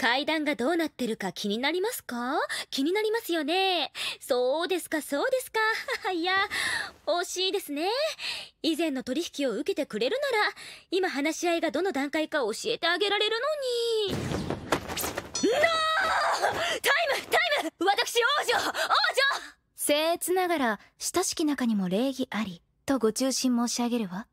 階段がどうなってるか気になりますか気になりますよね。そうですか、そうですか。いや、惜しいですね。以前の取引を受けてくれるなら、今話し合いがどの段階か教えてあげられるのに。ノータイムタイム私王女王女僭越ながら親しき中にも礼儀ありとご中心申し上げるわ。